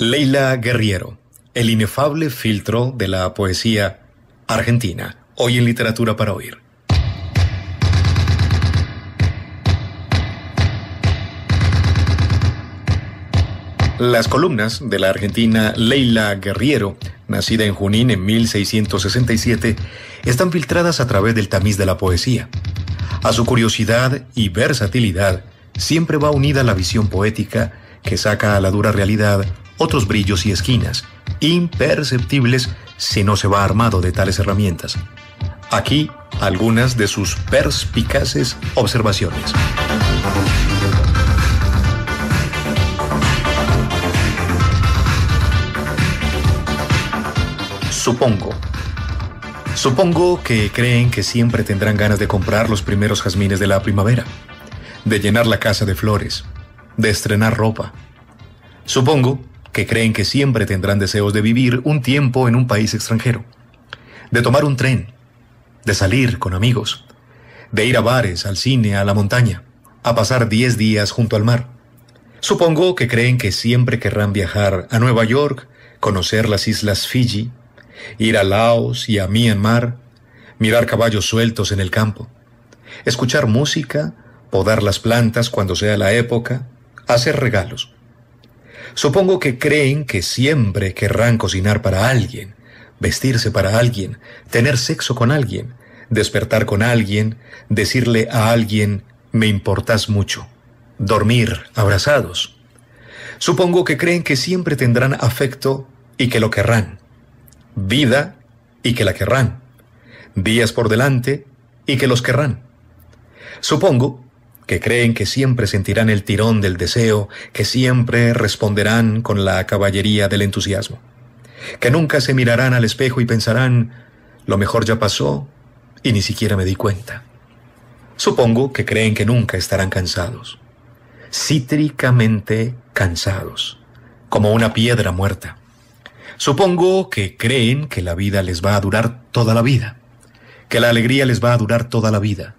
Leila Guerriero, el inefable filtro de la poesía argentina, hoy en Literatura para Oír. Las columnas de la argentina Leila Guerriero, nacida en Junín en 1667, están filtradas a través del tamiz de la poesía. A su curiosidad y versatilidad siempre va unida la visión poética que saca a la dura realidad otros brillos y esquinas, imperceptibles si no se va armado de tales herramientas. Aquí algunas de sus perspicaces observaciones. Supongo. Supongo que creen que siempre tendrán ganas de comprar los primeros jazmines de la primavera, de llenar la casa de flores, de estrenar ropa. Supongo que creen que siempre tendrán deseos de vivir un tiempo en un país extranjero, de tomar un tren, de salir con amigos, de ir a bares, al cine, a la montaña, a pasar 10 días junto al mar. Supongo que creen que siempre querrán viajar a Nueva York, conocer las islas Fiji, ir a Laos y a Myanmar, mirar caballos sueltos en el campo, escuchar música, podar las plantas cuando sea la época, hacer regalos. Supongo que creen que siempre querrán cocinar para alguien, vestirse para alguien, tener sexo con alguien, despertar con alguien, decirle a alguien, me importas mucho, dormir abrazados. Supongo que creen que siempre tendrán afecto y que lo querrán, vida y que la querrán, días por delante y que los querrán. Supongo que creen que siempre sentirán el tirón del deseo, que siempre responderán con la caballería del entusiasmo, que nunca se mirarán al espejo y pensarán, lo mejor ya pasó y ni siquiera me di cuenta. Supongo que creen que nunca estarán cansados, cítricamente cansados, como una piedra muerta. Supongo que creen que la vida les va a durar toda la vida, que la alegría les va a durar toda la vida,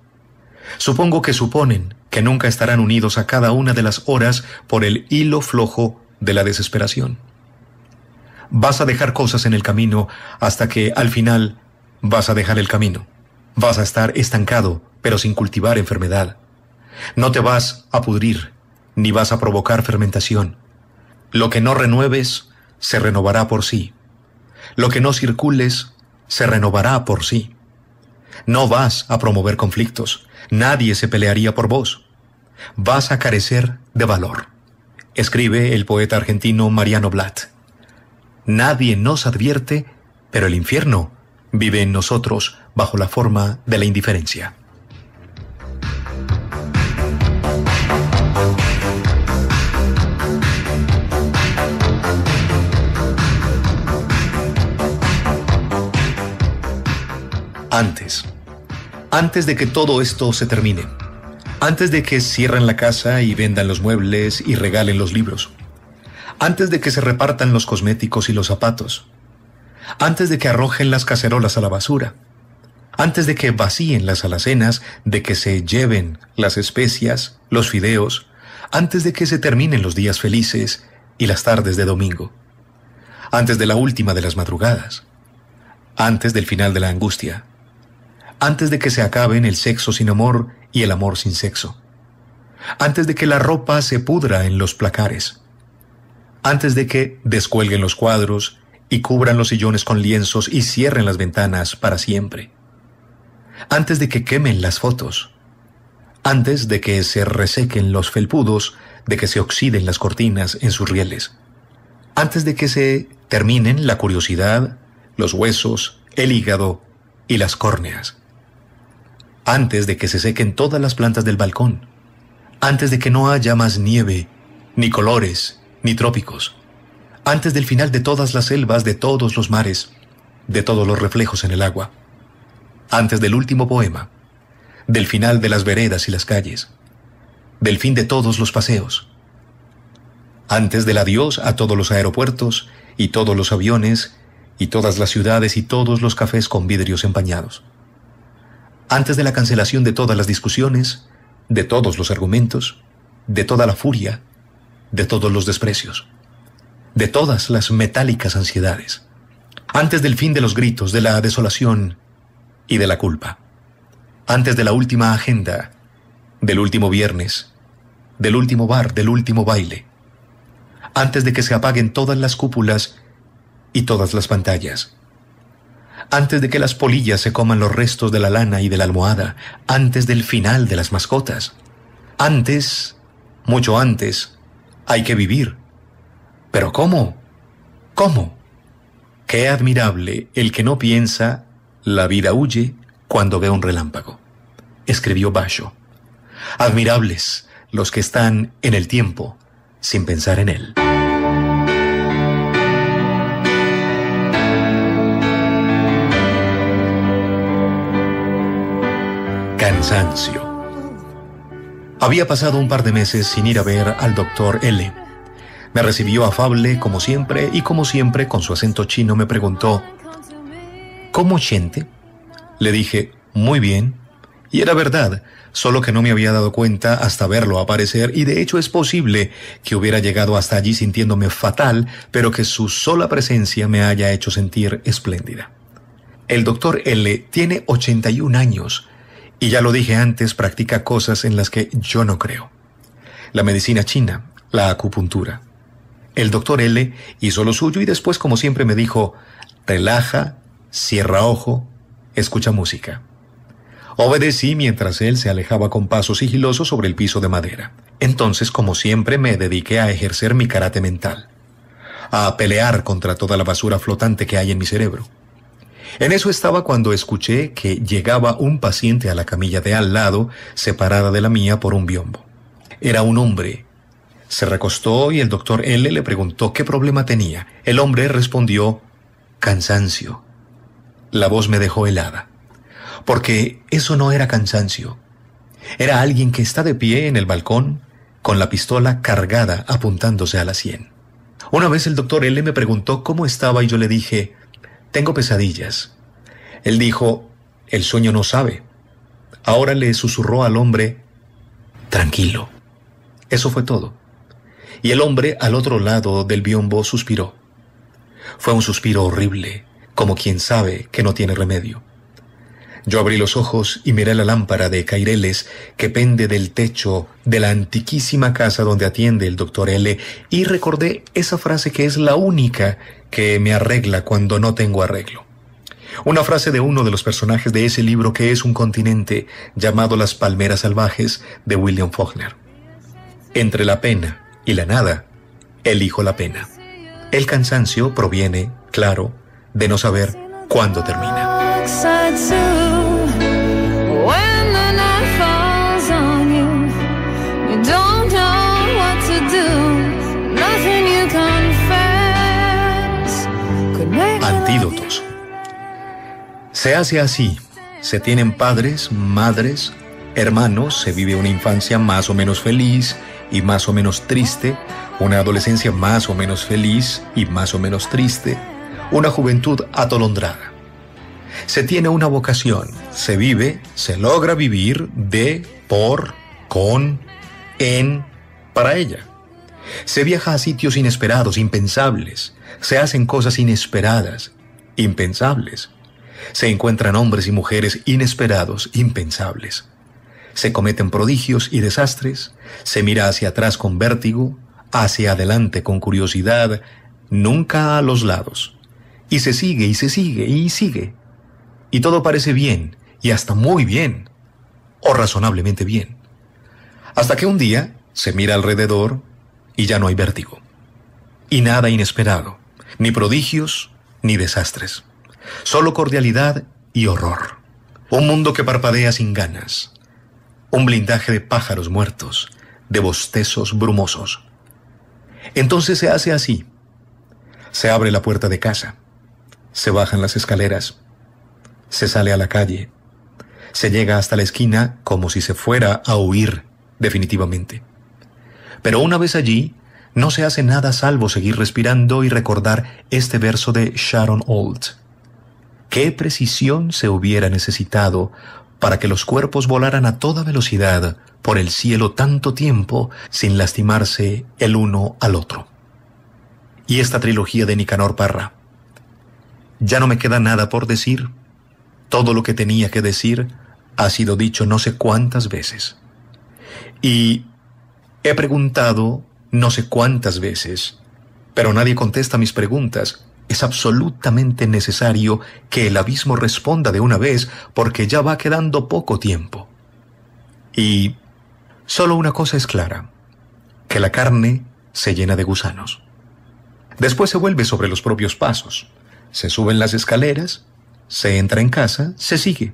Supongo que suponen que nunca estarán unidos a cada una de las horas por el hilo flojo de la desesperación. Vas a dejar cosas en el camino hasta que al final vas a dejar el camino. Vas a estar estancado, pero sin cultivar enfermedad. No te vas a pudrir, ni vas a provocar fermentación. Lo que no renueves, se renovará por sí. Lo que no circules, se renovará por sí. No vas a promover conflictos, Nadie se pelearía por vos. Vas a carecer de valor. Escribe el poeta argentino Mariano Blatt. Nadie nos advierte, pero el infierno vive en nosotros bajo la forma de la indiferencia. Antes antes de que todo esto se termine, antes de que cierren la casa y vendan los muebles y regalen los libros, antes de que se repartan los cosméticos y los zapatos, antes de que arrojen las cacerolas a la basura, antes de que vacíen las alacenas, de que se lleven las especias, los fideos, antes de que se terminen los días felices y las tardes de domingo, antes de la última de las madrugadas, antes del final de la angustia, antes de que se acaben el sexo sin amor y el amor sin sexo, antes de que la ropa se pudra en los placares, antes de que descuelguen los cuadros y cubran los sillones con lienzos y cierren las ventanas para siempre, antes de que quemen las fotos, antes de que se resequen los felpudos, de que se oxiden las cortinas en sus rieles, antes de que se terminen la curiosidad, los huesos, el hígado y las córneas antes de que se sequen todas las plantas del balcón, antes de que no haya más nieve, ni colores, ni trópicos, antes del final de todas las selvas, de todos los mares, de todos los reflejos en el agua, antes del último poema, del final de las veredas y las calles, del fin de todos los paseos, antes del adiós a todos los aeropuertos y todos los aviones y todas las ciudades y todos los cafés con vidrios empañados antes de la cancelación de todas las discusiones, de todos los argumentos, de toda la furia, de todos los desprecios, de todas las metálicas ansiedades, antes del fin de los gritos, de la desolación y de la culpa, antes de la última agenda, del último viernes, del último bar, del último baile, antes de que se apaguen todas las cúpulas y todas las pantallas, antes de que las polillas se coman los restos de la lana y de la almohada, antes del final de las mascotas. Antes, mucho antes, hay que vivir. Pero ¿cómo? ¿Cómo? Qué admirable el que no piensa, la vida huye cuando ve un relámpago. Escribió Basho. Admirables los que están en el tiempo sin pensar en él. cansancio. Había pasado un par de meses sin ir a ver al doctor L. Me recibió afable como siempre y como siempre con su acento chino me preguntó, ¿Cómo siente? Le dije, muy bien. Y era verdad, solo que no me había dado cuenta hasta verlo aparecer y de hecho es posible que hubiera llegado hasta allí sintiéndome fatal, pero que su sola presencia me haya hecho sentir espléndida. El doctor L tiene 81 años y ya lo dije antes, practica cosas en las que yo no creo. La medicina china, la acupuntura. El doctor L hizo lo suyo y después, como siempre, me dijo, relaja, cierra ojo, escucha música. Obedecí mientras él se alejaba con paso sigiloso sobre el piso de madera. Entonces, como siempre, me dediqué a ejercer mi karate mental, a pelear contra toda la basura flotante que hay en mi cerebro. En eso estaba cuando escuché que llegaba un paciente a la camilla de al lado, separada de la mía por un biombo. Era un hombre. Se recostó y el doctor L le preguntó qué problema tenía. El hombre respondió, cansancio. La voz me dejó helada, porque eso no era cansancio. Era alguien que está de pie en el balcón con la pistola cargada apuntándose a la sien. Una vez el doctor L me preguntó cómo estaba y yo le dije, tengo pesadillas. Él dijo, el sueño no sabe. Ahora le susurró al hombre, tranquilo. Eso fue todo. Y el hombre al otro lado del biombo suspiró. Fue un suspiro horrible, como quien sabe que no tiene remedio. Yo abrí los ojos y miré la lámpara de caireles que pende del techo de la antiquísima casa donde atiende el doctor L y recordé esa frase que es la única que me arregla cuando no tengo arreglo. Una frase de uno de los personajes de ese libro que es un continente llamado Las Palmeras Salvajes de William Faulkner. Entre la pena y la nada, elijo la pena. El cansancio proviene, claro, de no saber cuándo termina. Se hace así. Se tienen padres, madres, hermanos, se vive una infancia más o menos feliz y más o menos triste, una adolescencia más o menos feliz y más o menos triste, una juventud atolondrada. Se tiene una vocación, se vive, se logra vivir de, por, con, en, para ella. Se viaja a sitios inesperados, impensables, se hacen cosas inesperadas, impensables. Se encuentran hombres y mujeres inesperados, impensables. Se cometen prodigios y desastres, se mira hacia atrás con vértigo, hacia adelante con curiosidad, nunca a los lados. Y se sigue y se sigue y sigue. Y todo parece bien, y hasta muy bien, o razonablemente bien. Hasta que un día se mira alrededor y ya no hay vértigo. Y nada inesperado, ni prodigios, ni desastres. Solo cordialidad y horror. Un mundo que parpadea sin ganas. Un blindaje de pájaros muertos, de bostezos brumosos. Entonces se hace así. Se abre la puerta de casa. Se bajan las escaleras. Se sale a la calle. Se llega hasta la esquina como si se fuera a huir definitivamente. Pero una vez allí, no se hace nada salvo seguir respirando y recordar este verso de Sharon Old. ¿Qué precisión se hubiera necesitado para que los cuerpos volaran a toda velocidad por el cielo tanto tiempo sin lastimarse el uno al otro? Y esta trilogía de Nicanor Parra. Ya no me queda nada por decir. Todo lo que tenía que decir ha sido dicho no sé cuántas veces. Y he preguntado no sé cuántas veces, pero nadie contesta mis preguntas. Es absolutamente necesario que el abismo responda de una vez porque ya va quedando poco tiempo. Y solo una cosa es clara, que la carne se llena de gusanos. Después se vuelve sobre los propios pasos, se suben las escaleras, se entra en casa, se sigue.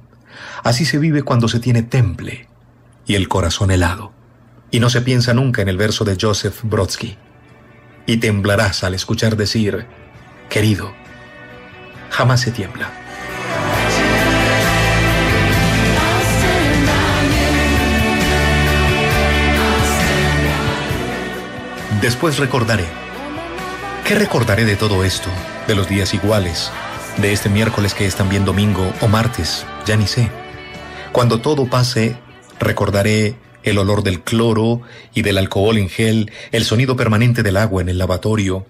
Así se vive cuando se tiene temple y el corazón helado y no se piensa nunca en el verso de Joseph Brodsky. Y temblarás al escuchar decir, querido, jamás se tiembla. Después recordaré. ¿Qué recordaré de todo esto? De los días iguales, de este miércoles que es también domingo o martes, ya ni sé. Cuando todo pase, recordaré el olor del cloro y del alcohol en gel, el sonido permanente del agua en el lavatorio,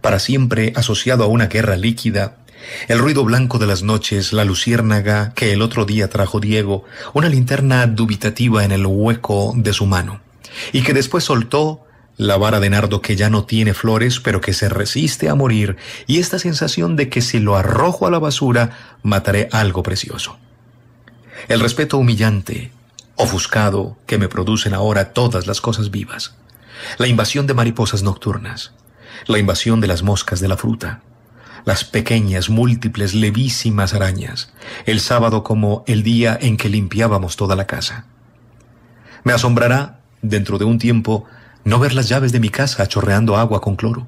para siempre asociado a una guerra líquida, el ruido blanco de las noches, la luciérnaga que el otro día trajo Diego, una linterna dubitativa en el hueco de su mano, y que después soltó la vara de nardo que ya no tiene flores pero que se resiste a morir, y esta sensación de que si lo arrojo a la basura mataré algo precioso. El respeto humillante, ofuscado que me producen ahora todas las cosas vivas. La invasión de mariposas nocturnas, la invasión de las moscas de la fruta, las pequeñas, múltiples, levísimas arañas, el sábado como el día en que limpiábamos toda la casa. Me asombrará, dentro de un tiempo, no ver las llaves de mi casa chorreando agua con cloro.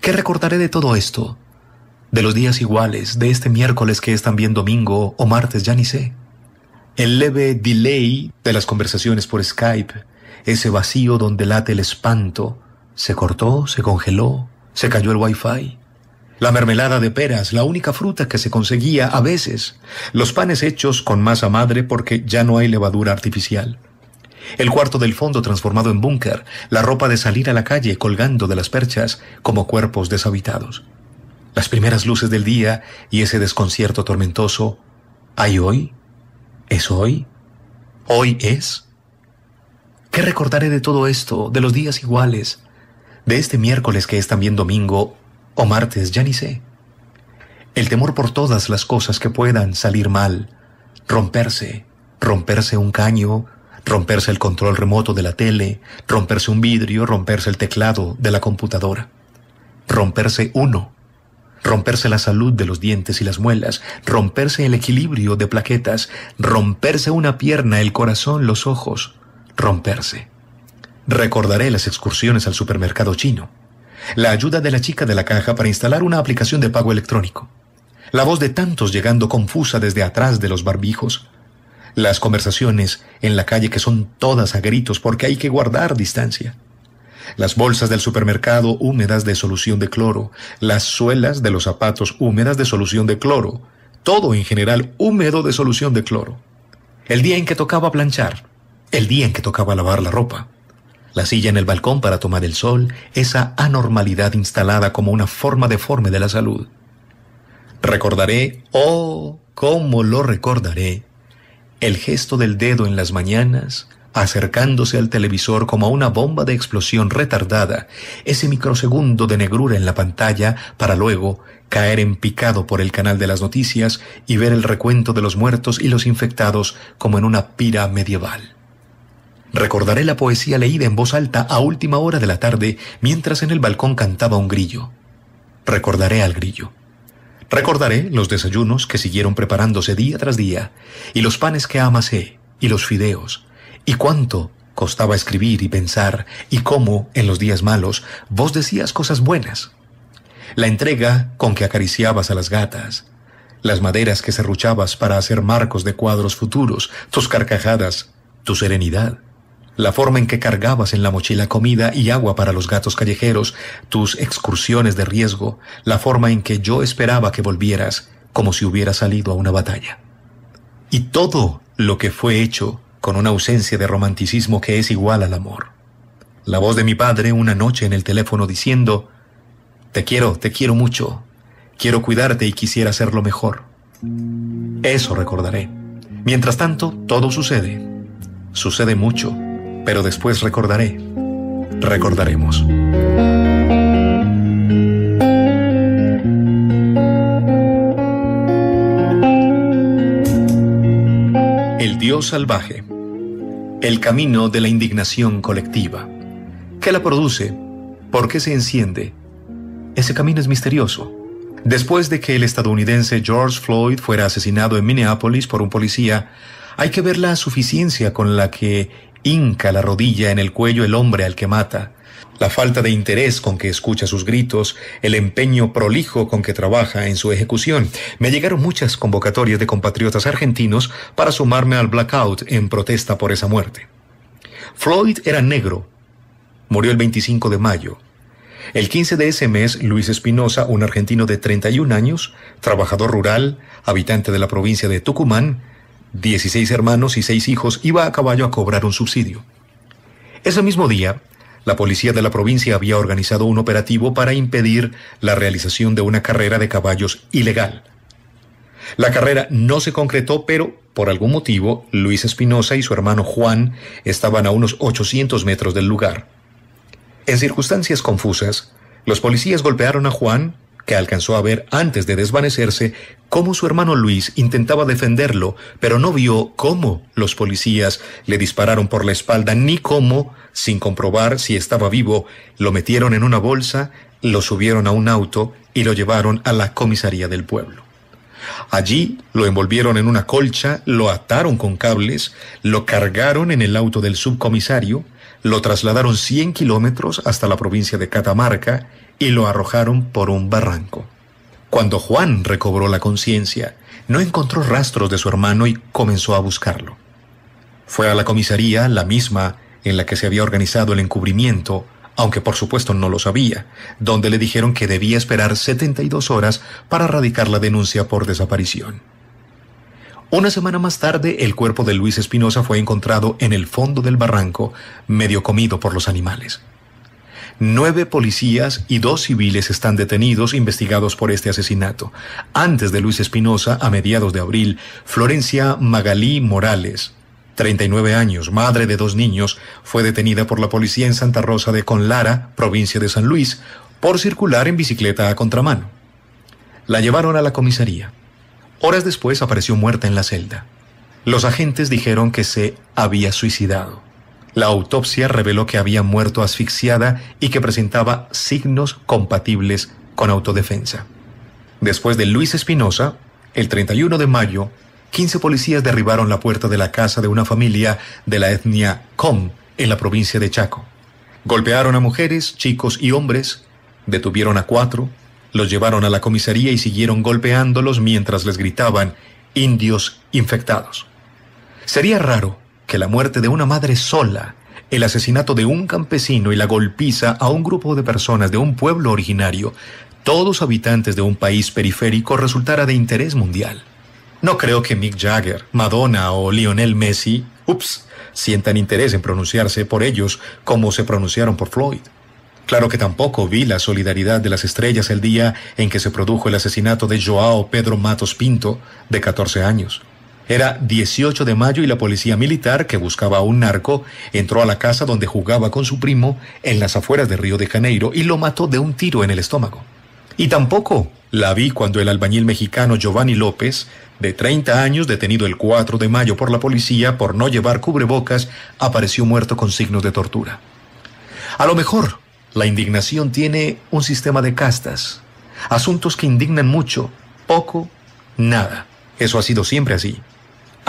¿Qué recordaré de todo esto? De los días iguales, de este miércoles que es también domingo o martes, ya ni sé el leve delay de las conversaciones por Skype, ese vacío donde late el espanto, se cortó, se congeló, se cayó el wifi. La mermelada de peras, la única fruta que se conseguía a veces, los panes hechos con masa madre porque ya no hay levadura artificial. El cuarto del fondo transformado en búnker, la ropa de salir a la calle colgando de las perchas como cuerpos deshabitados. Las primeras luces del día y ese desconcierto tormentoso. ¿Hay hoy? ¿Es hoy? ¿Hoy es? ¿Qué recordaré de todo esto, de los días iguales, de este miércoles que es también domingo o martes, ya ni sé? El temor por todas las cosas que puedan salir mal, romperse, romperse un caño, romperse el control remoto de la tele, romperse un vidrio, romperse el teclado de la computadora, romperse uno, romperse la salud de los dientes y las muelas, romperse el equilibrio de plaquetas, romperse una pierna, el corazón, los ojos, romperse. Recordaré las excursiones al supermercado chino, la ayuda de la chica de la caja para instalar una aplicación de pago electrónico, la voz de tantos llegando confusa desde atrás de los barbijos, las conversaciones en la calle que son todas a gritos porque hay que guardar distancia las bolsas del supermercado húmedas de solución de cloro, las suelas de los zapatos húmedas de solución de cloro, todo en general húmedo de solución de cloro. El día en que tocaba planchar, el día en que tocaba lavar la ropa, la silla en el balcón para tomar el sol, esa anormalidad instalada como una forma deforme de la salud. Recordaré, oh, cómo lo recordaré, el gesto del dedo en las mañanas, acercándose al televisor como a una bomba de explosión retardada, ese microsegundo de negrura en la pantalla para luego caer en picado por el canal de las noticias y ver el recuento de los muertos y los infectados como en una pira medieval. Recordaré la poesía leída en voz alta a última hora de la tarde mientras en el balcón cantaba un grillo. Recordaré al grillo. Recordaré los desayunos que siguieron preparándose día tras día, y los panes que amasé, y los fideos, y cuánto costaba escribir y pensar y cómo, en los días malos, vos decías cosas buenas. La entrega con que acariciabas a las gatas, las maderas que serruchabas para hacer marcos de cuadros futuros, tus carcajadas, tu serenidad, la forma en que cargabas en la mochila comida y agua para los gatos callejeros, tus excursiones de riesgo, la forma en que yo esperaba que volvieras, como si hubiera salido a una batalla. Y todo lo que fue hecho con una ausencia de romanticismo que es igual al amor. La voz de mi padre una noche en el teléfono diciendo, Te quiero, te quiero mucho, quiero cuidarte y quisiera hacerlo mejor. Eso recordaré. Mientras tanto, todo sucede. Sucede mucho, pero después recordaré. Recordaremos. El Dios Salvaje el camino de la indignación colectiva. ¿Qué la produce? ¿Por qué se enciende? Ese camino es misterioso. Después de que el estadounidense George Floyd fuera asesinado en Minneapolis por un policía, hay que ver la suficiencia con la que hinca la rodilla en el cuello el hombre al que mata, la falta de interés con que escucha sus gritos, el empeño prolijo con que trabaja en su ejecución. Me llegaron muchas convocatorias de compatriotas argentinos para sumarme al blackout en protesta por esa muerte. Floyd era negro. Murió el 25 de mayo. El 15 de ese mes, Luis Espinosa, un argentino de 31 años, trabajador rural, habitante de la provincia de Tucumán, 16 hermanos y 6 hijos, iba a caballo a cobrar un subsidio. Ese mismo día, la policía de la provincia había organizado un operativo para impedir la realización de una carrera de caballos ilegal. La carrera no se concretó, pero por algún motivo Luis Espinosa y su hermano Juan estaban a unos 800 metros del lugar. En circunstancias confusas, los policías golpearon a Juan que alcanzó a ver antes de desvanecerse cómo su hermano Luis intentaba defenderlo, pero no vio cómo los policías le dispararon por la espalda ni cómo, sin comprobar si estaba vivo, lo metieron en una bolsa, lo subieron a un auto y lo llevaron a la comisaría del pueblo. Allí lo envolvieron en una colcha, lo ataron con cables, lo cargaron en el auto del subcomisario, lo trasladaron 100 kilómetros hasta la provincia de Catamarca y lo arrojaron por un barranco. Cuando Juan recobró la conciencia, no encontró rastros de su hermano y comenzó a buscarlo. Fue a la comisaría, la misma en la que se había organizado el encubrimiento, aunque por supuesto no lo sabía, donde le dijeron que debía esperar 72 horas para radicar la denuncia por desaparición. Una semana más tarde, el cuerpo de Luis Espinosa fue encontrado en el fondo del barranco, medio comido por los animales. Nueve policías y dos civiles están detenidos investigados por este asesinato. Antes de Luis Espinosa, a mediados de abril, Florencia Magalí Morales, 39 años, madre de dos niños, fue detenida por la policía en Santa Rosa de Conlara, provincia de San Luis, por circular en bicicleta a contramano. La llevaron a la comisaría. Horas después apareció muerta en la celda. Los agentes dijeron que se había suicidado. La autopsia reveló que había muerto asfixiada y que presentaba signos compatibles con autodefensa. Después de Luis Espinosa, el 31 de mayo, 15 policías derribaron la puerta de la casa de una familia de la etnia Com en la provincia de Chaco. Golpearon a mujeres, chicos y hombres, detuvieron a cuatro, los llevaron a la comisaría y siguieron golpeándolos mientras les gritaban indios infectados. Sería raro que la muerte de una madre sola, el asesinato de un campesino y la golpiza a un grupo de personas de un pueblo originario, todos habitantes de un país periférico, resultara de interés mundial. No creo que Mick Jagger, Madonna o Lionel Messi, ups, sientan interés en pronunciarse por ellos como se pronunciaron por Floyd. Claro que tampoco vi la solidaridad de las estrellas el día en que se produjo el asesinato de Joao Pedro Matos Pinto, de 14 años. Era 18 de mayo y la policía militar, que buscaba a un narco, entró a la casa donde jugaba con su primo en las afueras de Río de Janeiro y lo mató de un tiro en el estómago. Y tampoco la vi cuando el albañil mexicano Giovanni López, de 30 años, detenido el 4 de mayo por la policía por no llevar cubrebocas, apareció muerto con signos de tortura. A lo mejor, la indignación tiene un sistema de castas. Asuntos que indignan mucho, poco, nada. Eso ha sido siempre así.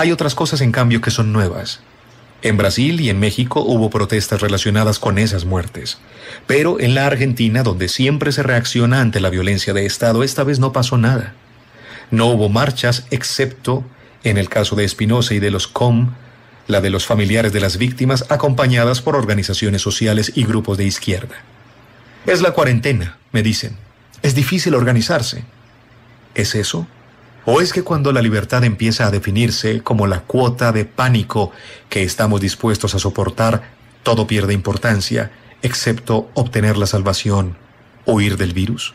Hay otras cosas, en cambio, que son nuevas. En Brasil y en México hubo protestas relacionadas con esas muertes. Pero en la Argentina, donde siempre se reacciona ante la violencia de Estado, esta vez no pasó nada. No hubo marchas, excepto, en el caso de Espinosa y de los COM, la de los familiares de las víctimas acompañadas por organizaciones sociales y grupos de izquierda. Es la cuarentena, me dicen. Es difícil organizarse. ¿Es eso? ¿O es que cuando la libertad empieza a definirse como la cuota de pánico que estamos dispuestos a soportar, todo pierde importancia, excepto obtener la salvación, huir del virus?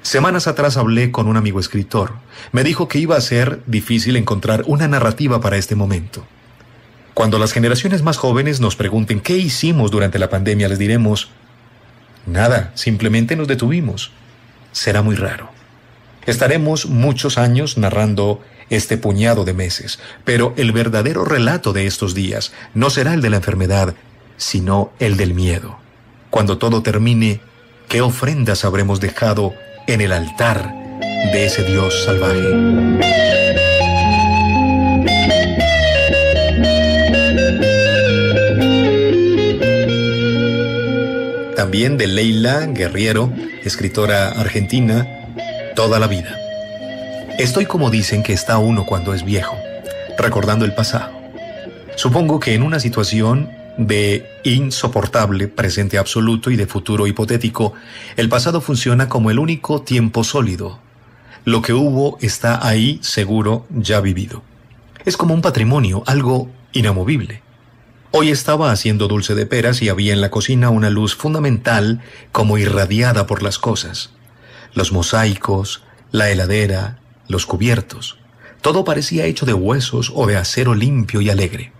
Semanas atrás hablé con un amigo escritor. Me dijo que iba a ser difícil encontrar una narrativa para este momento. Cuando las generaciones más jóvenes nos pregunten qué hicimos durante la pandemia, les diremos, nada, simplemente nos detuvimos. Será muy raro. Estaremos muchos años narrando este puñado de meses, pero el verdadero relato de estos días no será el de la enfermedad, sino el del miedo. Cuando todo termine, ¿qué ofrendas habremos dejado en el altar de ese Dios salvaje? también de Leila Guerriero, escritora argentina, toda la vida. Estoy como dicen que está uno cuando es viejo, recordando el pasado. Supongo que en una situación de insoportable presente absoluto y de futuro hipotético, el pasado funciona como el único tiempo sólido. Lo que hubo está ahí seguro ya vivido. Es como un patrimonio, algo inamovible. Hoy estaba haciendo dulce de peras y había en la cocina una luz fundamental como irradiada por las cosas los mosaicos, la heladera, los cubiertos. Todo parecía hecho de huesos o de acero limpio y alegre.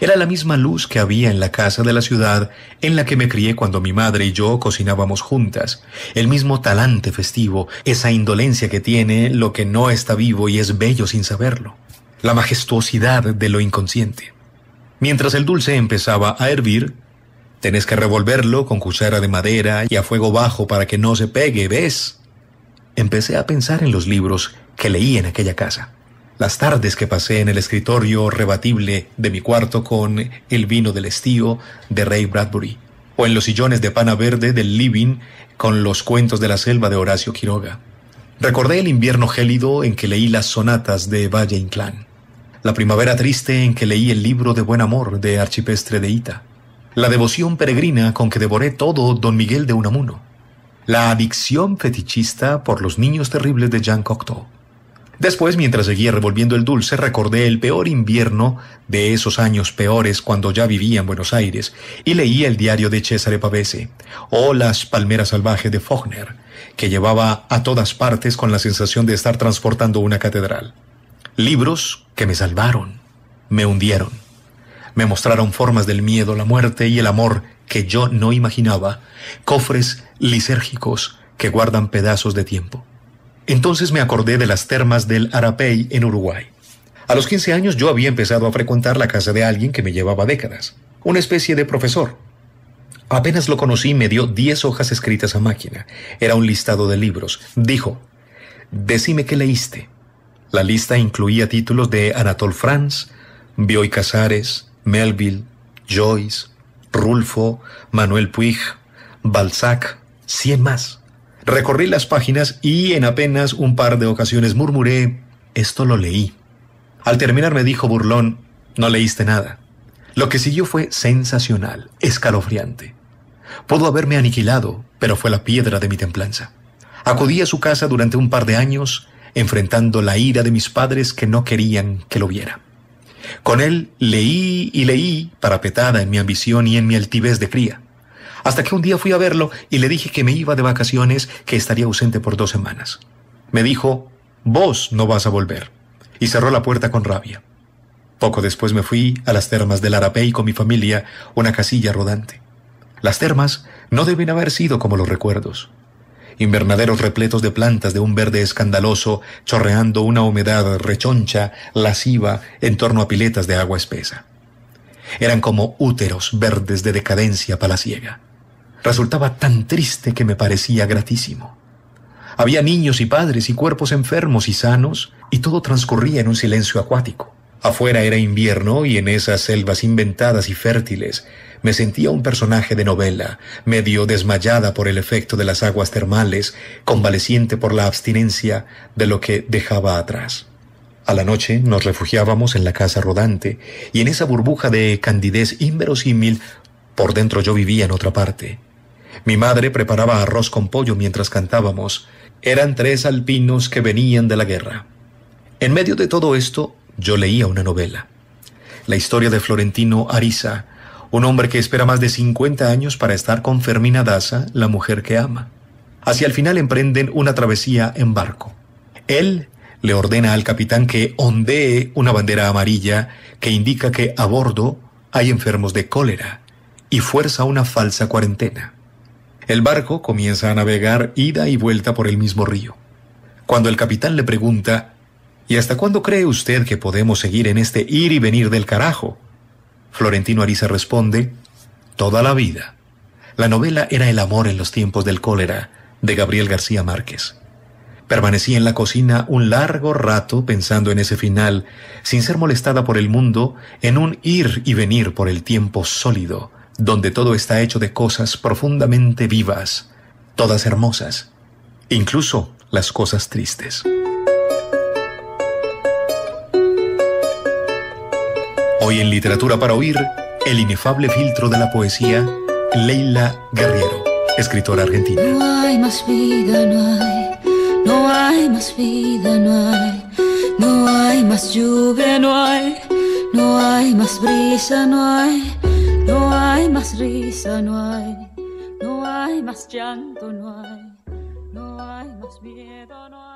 Era la misma luz que había en la casa de la ciudad en la que me crié cuando mi madre y yo cocinábamos juntas, el mismo talante festivo, esa indolencia que tiene lo que no está vivo y es bello sin saberlo, la majestuosidad de lo inconsciente. Mientras el dulce empezaba a hervir, tenés que revolverlo con cuchara de madera y a fuego bajo para que no se pegue, ¿ves? empecé a pensar en los libros que leí en aquella casa. Las tardes que pasé en el escritorio rebatible de mi cuarto con El vino del estío de Ray Bradbury, o en los sillones de pana verde del living con los cuentos de la selva de Horacio Quiroga. Recordé el invierno gélido en que leí las sonatas de Valle Inclán, la primavera triste en que leí el libro de Buen Amor de Archipestre de Ita, la devoción peregrina con que devoré todo Don Miguel de Unamuno, la adicción fetichista por los niños terribles de Jean Cocteau. Después, mientras seguía revolviendo el dulce, recordé el peor invierno de esos años peores cuando ya vivía en Buenos Aires y leía el diario de César Pavese o Las Palmeras Salvajes de Faulkner, que llevaba a todas partes con la sensación de estar transportando una catedral. Libros que me salvaron, me hundieron, me mostraron formas del miedo, la muerte y el amor que yo no imaginaba, cofres lisérgicos que guardan pedazos de tiempo. Entonces me acordé de las termas del Arapey en Uruguay. A los 15 años yo había empezado a frecuentar la casa de alguien que me llevaba décadas, una especie de profesor. Apenas lo conocí me dio 10 hojas escritas a máquina. Era un listado de libros. Dijo, decime qué leíste. La lista incluía títulos de Anatole Franz, Bioy Casares, Melville, Joyce, Rulfo, Manuel Puig, Balzac, 100 más. Recorrí las páginas y en apenas un par de ocasiones murmuré, esto lo leí. Al terminar me dijo burlón, no leíste nada. Lo que siguió fue sensacional, escalofriante. Pudo haberme aniquilado, pero fue la piedra de mi templanza. Acudí a su casa durante un par de años, enfrentando la ira de mis padres que no querían que lo viera. Con él leí y leí, parapetada en mi ambición y en mi altivez de fría hasta que un día fui a verlo y le dije que me iba de vacaciones, que estaría ausente por dos semanas. Me dijo, vos no vas a volver, y cerró la puerta con rabia. Poco después me fui a las termas del Arapey con mi familia, una casilla rodante. Las termas no deben haber sido como los recuerdos. Invernaderos repletos de plantas de un verde escandaloso, chorreando una humedad rechoncha, lasciva, en torno a piletas de agua espesa. Eran como úteros verdes de decadencia palaciega resultaba tan triste que me parecía gratísimo. Había niños y padres y cuerpos enfermos y sanos, y todo transcurría en un silencio acuático. Afuera era invierno y en esas selvas inventadas y fértiles me sentía un personaje de novela, medio desmayada por el efecto de las aguas termales, convaleciente por la abstinencia de lo que dejaba atrás. A la noche nos refugiábamos en la casa rodante y en esa burbuja de candidez inverosímil por dentro yo vivía en otra parte. Mi madre preparaba arroz con pollo mientras cantábamos. Eran tres alpinos que venían de la guerra. En medio de todo esto, yo leía una novela. La historia de Florentino Ariza, un hombre que espera más de 50 años para estar con Fermina Daza, la mujer que ama. Hacia el final emprenden una travesía en barco. Él le ordena al capitán que ondee una bandera amarilla que indica que a bordo hay enfermos de cólera y fuerza una falsa cuarentena. El barco comienza a navegar ida y vuelta por el mismo río. Cuando el capitán le pregunta, ¿y hasta cuándo cree usted que podemos seguir en este ir y venir del carajo? Florentino Ariza responde, toda la vida. La novela era El amor en los tiempos del cólera, de Gabriel García Márquez. Permanecí en la cocina un largo rato pensando en ese final, sin ser molestada por el mundo, en un ir y venir por el tiempo sólido, donde todo está hecho de cosas profundamente vivas, todas hermosas, incluso las cosas tristes. Hoy en Literatura para Oír, el inefable filtro de la poesía, Leila Guerrero, escritora argentina. No hay más vida, no hay, no hay más vida, no hay, no hay más lluvia, no hay, no hay más brisa, no hay. No hay más risa, no hay, no hay más llanto, no hay, no hay más miedo, no hay.